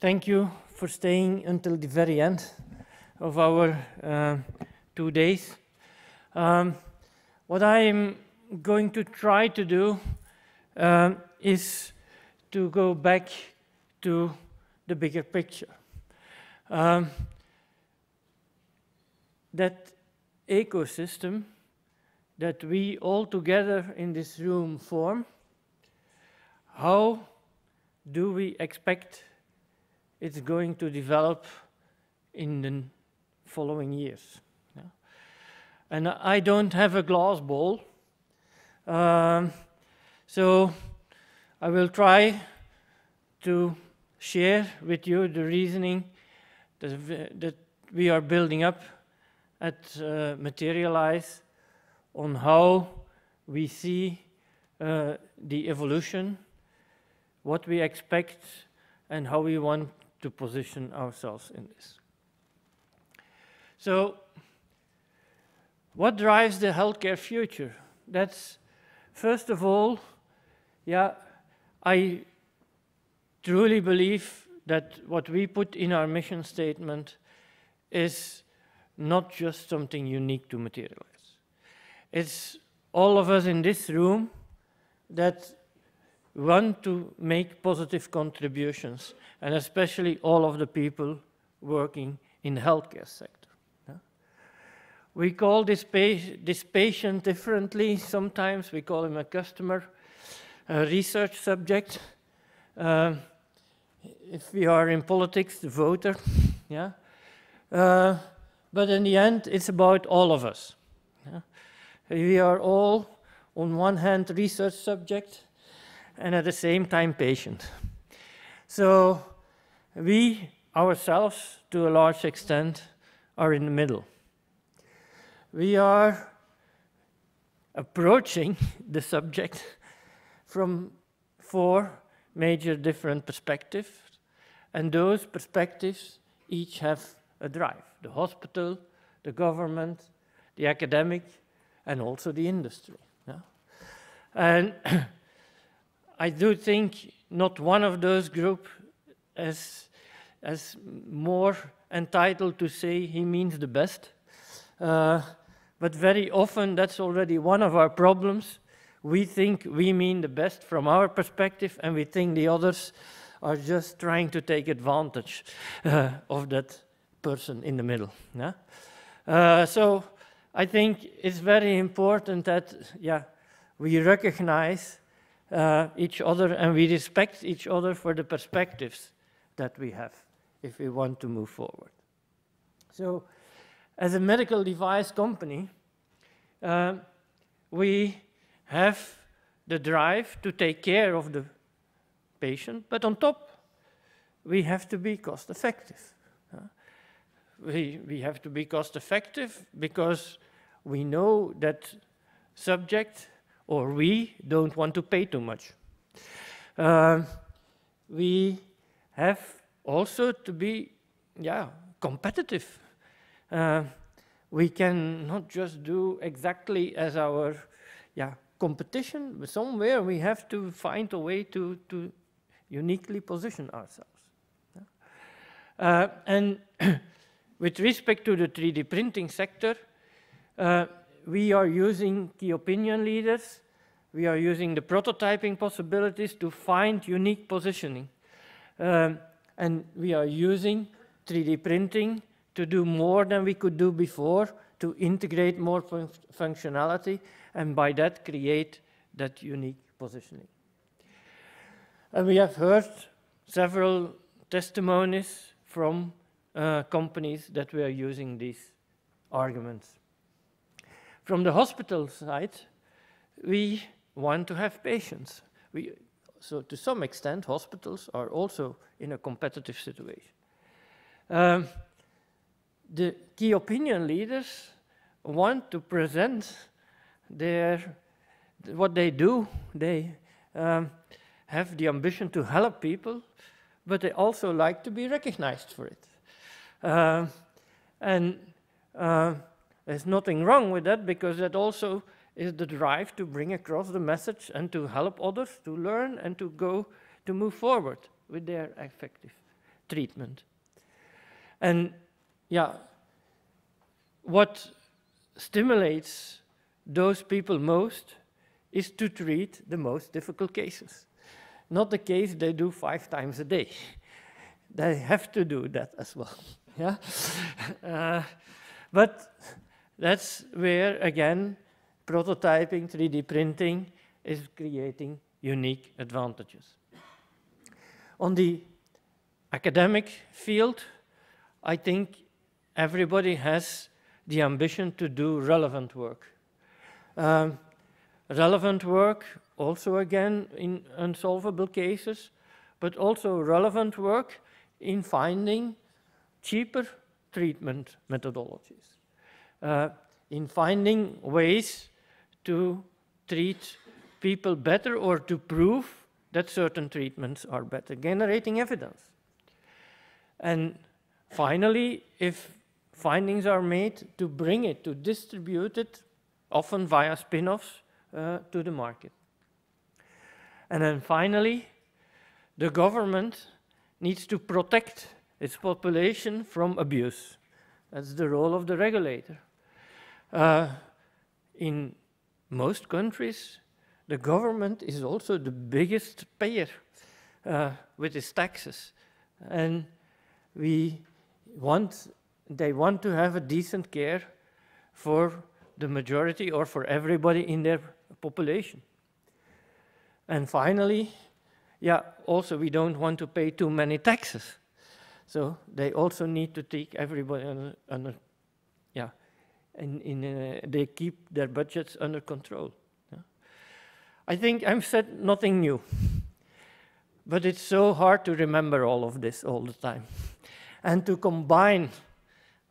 Thank you for staying until the very end of our uh, two days. Um, what I am going to try to do uh, is to go back to the bigger picture. Um, that ecosystem that we all together in this room form, how do we expect it's going to develop in the following years. Yeah. And I don't have a glass ball, um, so I will try to share with you the reasoning that, that we are building up at uh, Materialize on how we see uh, the evolution, what we expect, and how we want to position ourselves in this. So, what drives the healthcare future? That's, first of all, yeah, I truly believe that what we put in our mission statement is not just something unique to materialize. It's all of us in this room that want to make positive contributions, and especially all of the people working in the healthcare sector. Yeah? We call this, pa this, patient differently sometimes. We call him a customer, a research subject. Uh, if we are in politics, the voter. Yeah? Uh, but in the end, it's about all of us. Yeah? We are all, on one hand, research subjects, and at the same time patient. So we ourselves, to a large extent, are in the middle. We are approaching the subject from four major different perspectives, and those perspectives each have a drive. The hospital, the government, the academic, and also the industry. Yeah? And I do think not one of those groups is, is more entitled to say he means the best. Uh, but very often that's already one of our problems. We think we mean the best from our perspective and we think the others are just trying to take advantage uh, of that person in the middle. Yeah? Uh, so I think it's very important that yeah, we recognize uh, each other and we respect each other for the perspectives that we have if we want to move forward. So as a medical device company, uh, we have the drive to take care of the patient, but on top, we have to be cost effective. Uh, we, we have to be cost effective because we know that subject or we don't want to pay too much. Uh, we have also to be yeah, competitive. Uh, we can not just do exactly as our yeah, competition, but somewhere we have to find a way to, to uniquely position ourselves. Yeah. Uh, and with respect to the 3D printing sector, uh, we are using key opinion leaders, we are using the prototyping possibilities to find unique positioning. Um, and we are using 3D printing to do more than we could do before, to integrate more fun functionality, and by that create that unique positioning. And we have heard several testimonies from uh, companies that were using these arguments. From the hospital side, we want to have patients. We, so to some extent, hospitals are also in a competitive situation. Um, the key opinion leaders want to present their what they do. They um, have the ambition to help people, but they also like to be recognized for it. Uh, and uh, there's nothing wrong with that because that also is the drive to bring across the message and to help others to learn and to go to move forward with their effective treatment. And yeah, what stimulates those people most is to treat the most difficult cases. Not the case they do five times a day. they have to do that as well. yeah? Uh, but that's where, again, prototyping, 3D printing is creating unique advantages. On the academic field, I think everybody has the ambition to do relevant work. Um, relevant work also again in unsolvable cases, but also relevant work in finding cheaper treatment methodologies uh, in finding ways to treat people better or to prove that certain treatments are better, generating evidence. And finally, if findings are made, to bring it, to distribute it, often via spin-offs, uh, to the market. And then finally, the government needs to protect its population from abuse. That's the role of the regulator. Uh, in most countries, the government is also the biggest payer uh, with its taxes. And we want, they want to have a decent care for the majority or for everybody in their population. And finally, yeah, also we don't want to pay too many taxes. So they also need to take everybody under, under and, uh, they keep their budgets under control. Yeah? I think I've said nothing new, but it's so hard to remember all of this all the time. And to combine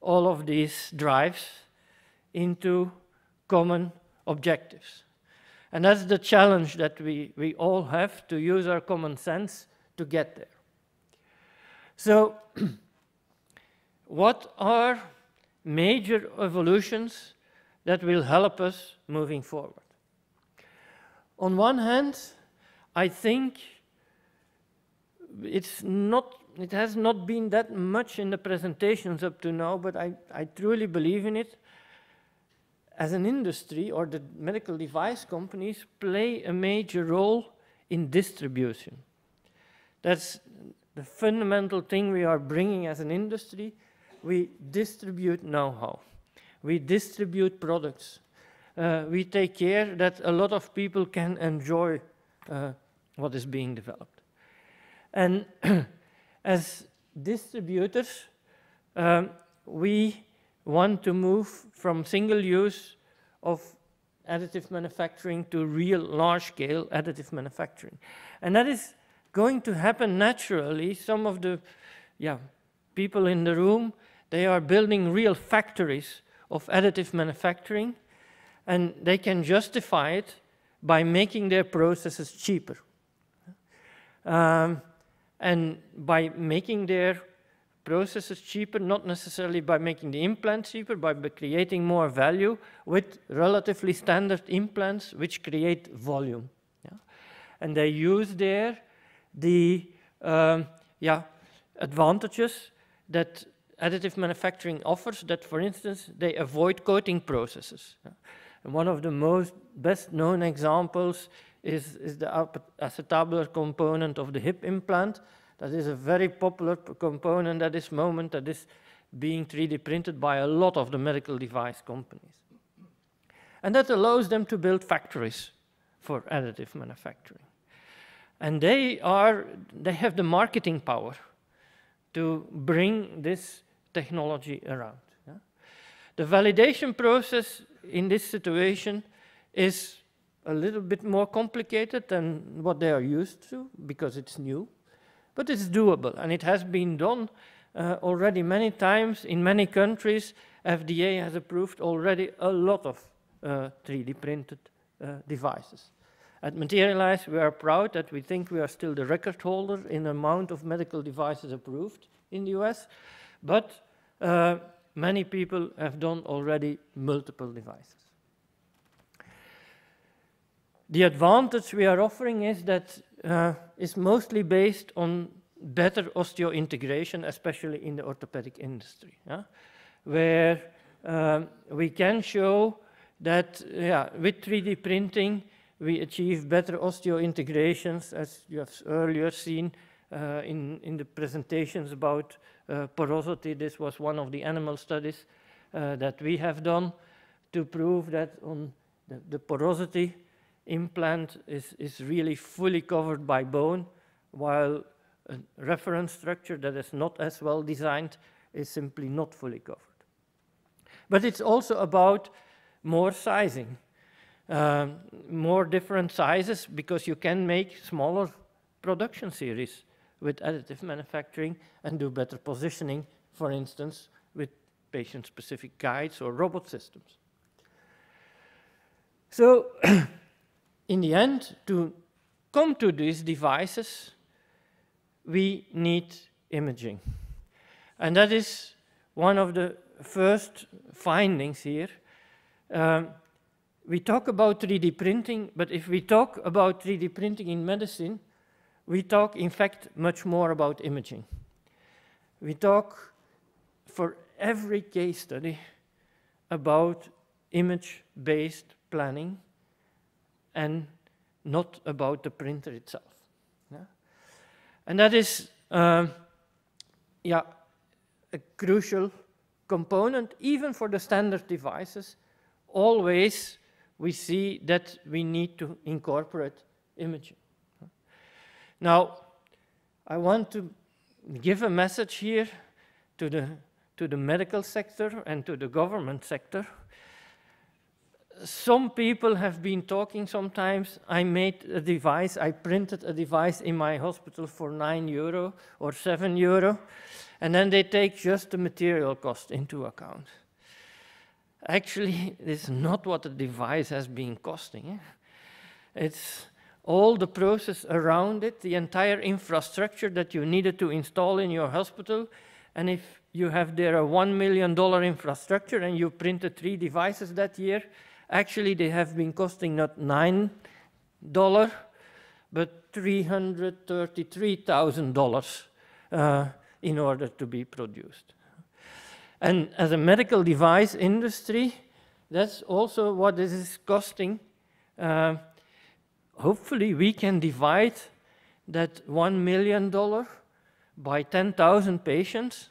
all of these drives into common objectives. And that's the challenge that we, we all have to use our common sense to get there. So, what are major evolutions that will help us moving forward. On one hand, I think it's not, it has not been that much in the presentations up to now, but I, I truly believe in it. As an industry or the medical device companies play a major role in distribution. That's the fundamental thing we are bringing as an industry we distribute know-how. We distribute products. Uh, we take care that a lot of people can enjoy uh, what is being developed. And as distributors, um, we want to move from single use of additive manufacturing to real large-scale additive manufacturing. And that is going to happen naturally. Some of the yeah, people in the room they are building real factories of additive manufacturing, and they can justify it by making their processes cheaper. Um, and by making their processes cheaper, not necessarily by making the implant cheaper, but by creating more value with relatively standard implants which create volume. Yeah? And they use there the um, yeah, advantages that additive manufacturing offers that, for instance, they avoid coating processes. And one of the most best known examples is, is the acetabular component of the hip implant. That is a very popular component at this moment that is being 3D printed by a lot of the medical device companies. And that allows them to build factories for additive manufacturing. And they, are, they have the marketing power to bring this technology around. Yeah? The validation process in this situation is a little bit more complicated than what they are used to because it's new, but it's doable and it has been done uh, already many times in many countries. FDA has approved already a lot of uh, 3D printed uh, devices. At Materialize, we are proud that we think we are still the record holder in amount of medical devices approved in the US, but uh, many people have done already multiple devices. The advantage we are offering is that uh, it's mostly based on better osteointegration, especially in the orthopedic industry, yeah? where um, we can show that yeah, with 3D printing, we achieve better osteointegrations, as you have earlier seen, uh, in, in the presentations about uh, porosity. This was one of the animal studies uh, that we have done to prove that on the, the, porosity implant is, is really fully covered by bone, while a reference structure that is not as well designed is simply not fully covered. But it's also about more sizing, um, more different sizes, because you can make smaller production series with additive manufacturing and do better positioning, for instance, with patient-specific guides or robot systems. So in the end, to come to these devices, we need imaging. And that is one of the first findings here. Um, we talk about 3D printing, but if we talk about 3D printing in medicine, we talk, in fact, much more about imaging. We talk for every case study about image-based planning and not about the printer itself. Yeah? And that is um, yeah, a crucial component, even for the standard devices. Always we see that we need to incorporate imaging. Now, I want to give a message here to the, to the medical sector and to the government sector. Some people have been talking sometimes, I made a device, I printed a device in my hospital for 9 euro or 7 euro, and then they take just the material cost into account. Actually, it's not what the device has been costing. Eh? It's all the process around it, the entire infrastructure that you needed to install in your hospital. And if you have there a $1 million infrastructure and you printed three devices that year, actually they have been costing not $9, but $333,000 uh, in order to be produced. And as a medical device industry, that's also what this is costing. Uh, hopefully we can divide that $1 million by 10,000 patients.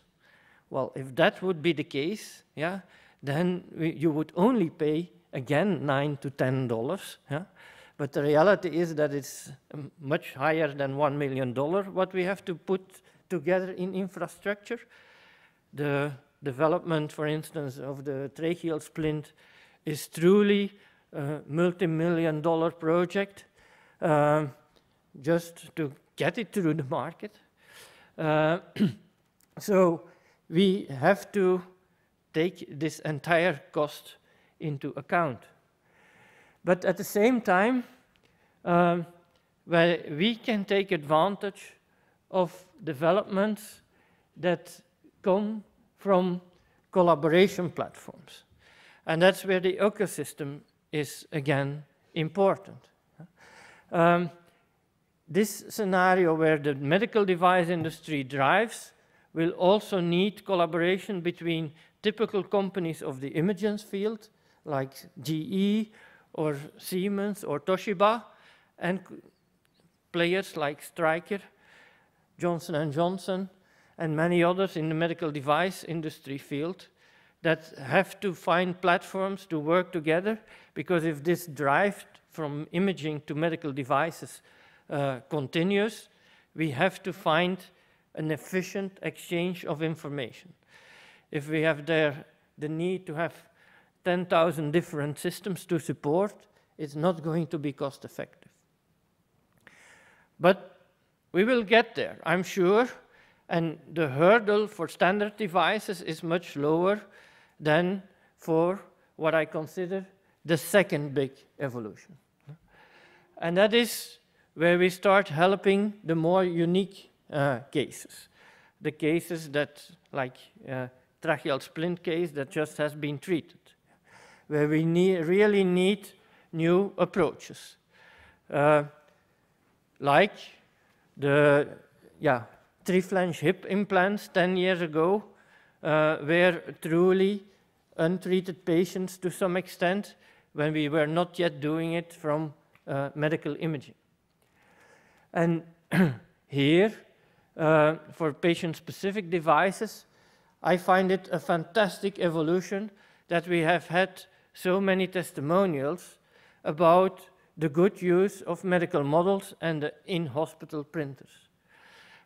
Well, if that would be the case, yeah, then we, you would only pay, again, 9 to $10. Yeah? But the reality is that it's um, much higher than $1 million what we have to put together in infrastructure. The development, for instance, of the tracheal splint is truly a multi-million dollar project um, just to get it through the market. Uh, so we have to take this entire cost into account. But at the same time, um, where we can take advantage of developments that come from collaboration platforms. And that's where the ecosystem is, again, important um, this scenario where the medical device industry drives will also need collaboration between typical companies of the Imagens field, like GE or Siemens or Toshiba, and players like Stryker, Johnson & Johnson, and many others in the medical device industry field that have to find platforms to work together because if this drive from imaging to medical devices uh, continues, we have to find an efficient exchange of information. If we have there the need to have 10,000 different systems to support, it's not going to be cost effective. But we will get there, I'm sure, and the hurdle for standard devices is much lower than for what I consider the second big evolution. And that is where we start helping the more unique uh, cases. The cases that, like uh, tracheal splint case that just has been treated, where we really need new approaches. Uh, like the yeah, three-flange hip implants 10 years ago uh, were truly untreated patients to some extent when we were not yet doing it from uh, medical imaging. And here, uh, for patient-specific devices, I find it a fantastic evolution that we have had so many testimonials about the good use of medical models and the in-hospital printers.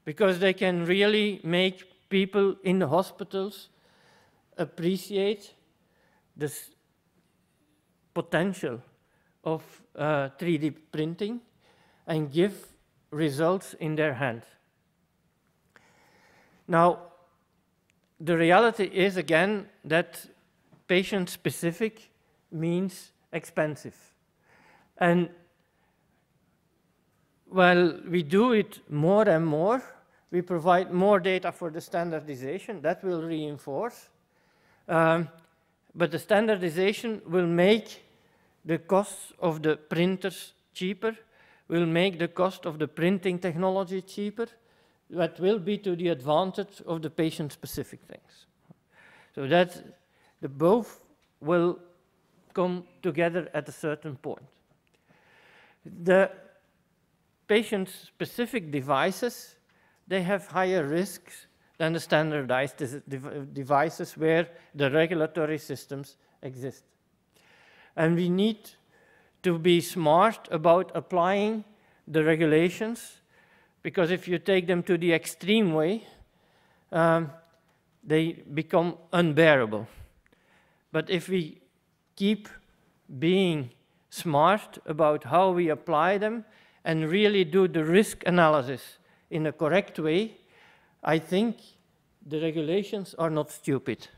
Because they can really make people in the hospitals appreciate this potential of uh, 3D printing and give results in their hand. Now, the reality is again that patient specific means expensive. And well, we do it more and more. We provide more data for the standardization. That will reinforce. Um, but the standardization will make the cost of the printers cheaper, will make the cost of the printing technology cheaper, that will be to the advantage of the patient-specific things. So that the both will come together at a certain point. The patient-specific devices, they have higher risks than the standardized devices where the regulatory systems exist. And we need to be smart about applying the regulations, because if you take them to the extreme way, um, they become unbearable. But if we keep being smart about how we apply them and really do the risk analysis in a correct way, I think the regulations are not stupid.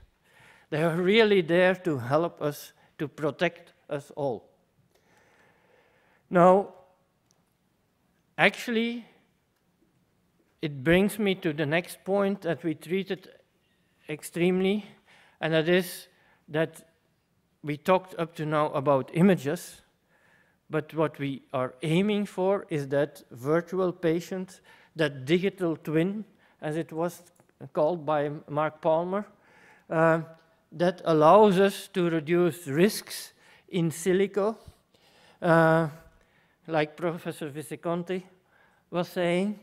They are really there to help us to protect us all. Now, actually, it brings me to the next point that we treated extremely, and that is that we talked up to now about images, but what we are aiming for is that virtual patient, that digital twin, as it was called by Mark Palmer, uh, that allows us to reduce risks in silico, uh, like Professor Visiconti was saying,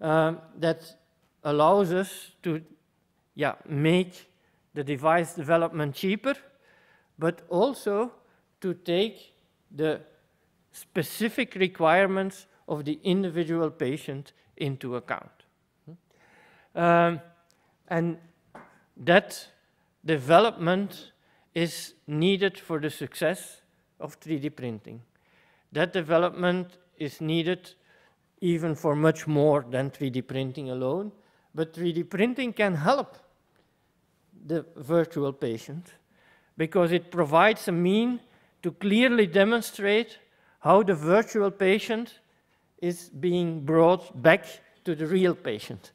um, that allows us to yeah, make the device development cheaper, but also to take the specific requirements of the individual patient into account. Hmm? Um, and that development is needed for the success of 3D printing. That development is needed even for much more than 3D printing alone, but 3D printing can help the virtual patient because it provides a mean to clearly demonstrate how the virtual patient is being brought back to the real patient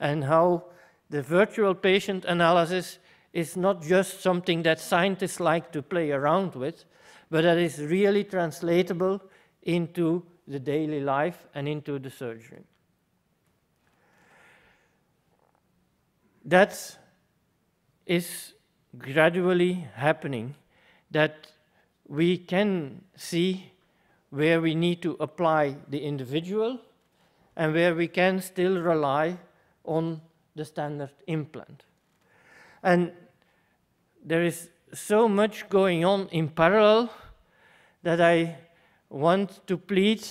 and how the virtual patient analysis is not just something that scientists like to play around with, but that is really translatable into the daily life and into the surgery. That is gradually happening, that we can see where we need to apply the individual and where we can still rely on the standard implant. And there is so much going on in parallel that I want to plead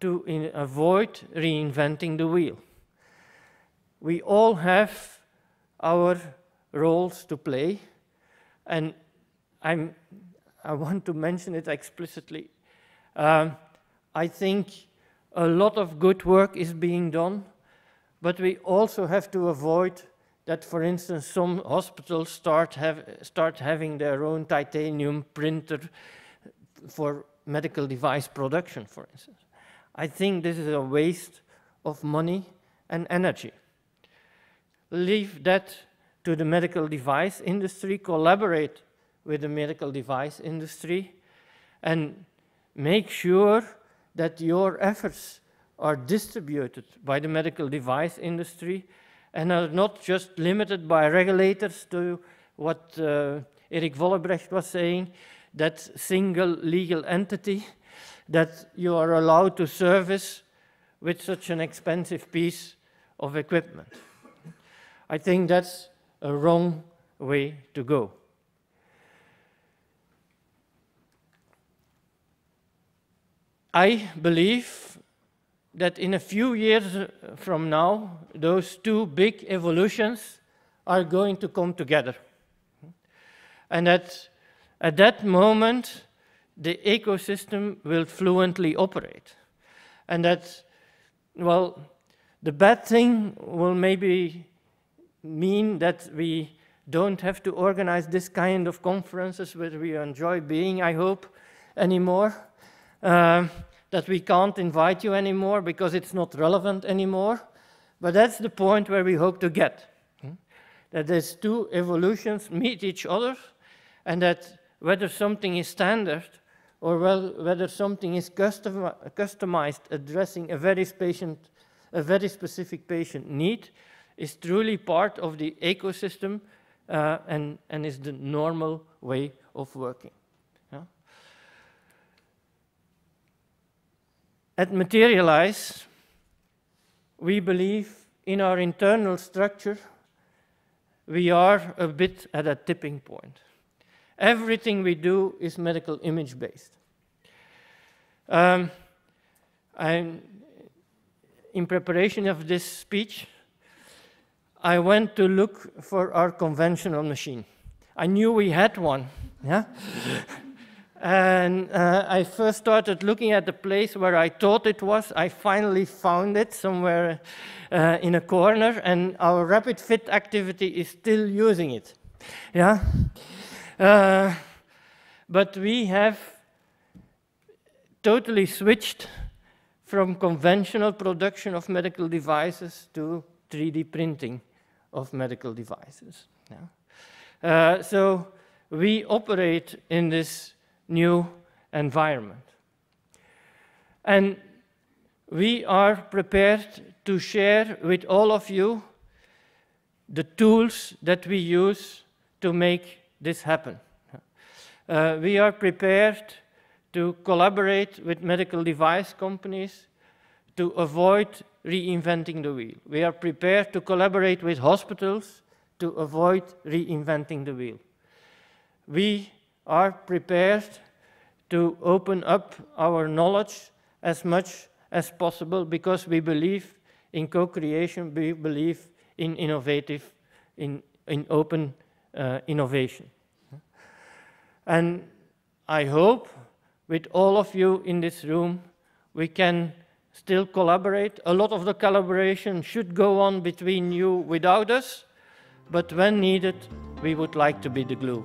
to avoid reinventing the wheel. We all have our roles to play, and I'm, I want to mention it explicitly. Um, I think a lot of good work is being done, but we also have to avoid that, for instance, some hospitals start, have, start having their own titanium printer for medical device production, for instance. I think this is a waste of money and energy. Leave that to the medical device industry, collaborate with the medical device industry, and make sure that your efforts are distributed by the medical device industry and are not just limited by regulators to what uh, Erik Vollebrecht was saying, that single legal entity that you are allowed to service with such an expensive piece of equipment. I think that's a wrong way to go. I believe that in a few years uh, from now, those two big evolutions are going to come together. And that at that moment, the ecosystem will fluently operate. And that, well, the bad thing will maybe mean that we don't have to organize this kind of conferences where we enjoy being, I hope, anymore. Uh, that we can't invite you anymore because it's not relevant anymore. But that's the point where we hope to get. Hmm? That these two evolutions meet each other, and that whether something is standard or well, whether something is customized addressing a very, patient, a very specific patient need is truly part of the ecosystem uh, and, and is the normal way of working. at Materialize, we believe in our internal structure, we are a bit at a tipping point. Everything we do is medical image based. Um, I'm, in preparation of this speech, I went to look for our conventional machine. I knew we had one. Yeah? And uh, I first started looking at the place where I thought it was. I finally found it somewhere uh, in a corner, and our rapid fit activity is still using it. Yeah? Uh, but we have totally switched from conventional production of medical devices to 3D printing of medical devices. Yeah? Uh, so we operate in this new environment. And we are prepared to share with all of you the tools that we use to make this happen. Uh, we are prepared to collaborate with medical device companies to avoid reinventing the wheel. We are prepared to collaborate with hospitals to avoid reinventing the wheel. We are prepared to open up our knowledge as much as possible because we believe in co-creation, we believe in innovative, in, in open uh, innovation. And I hope with all of you in this room, we can still collaborate. A lot of the collaboration should go on between you without us, but when needed, we would like to be the glue.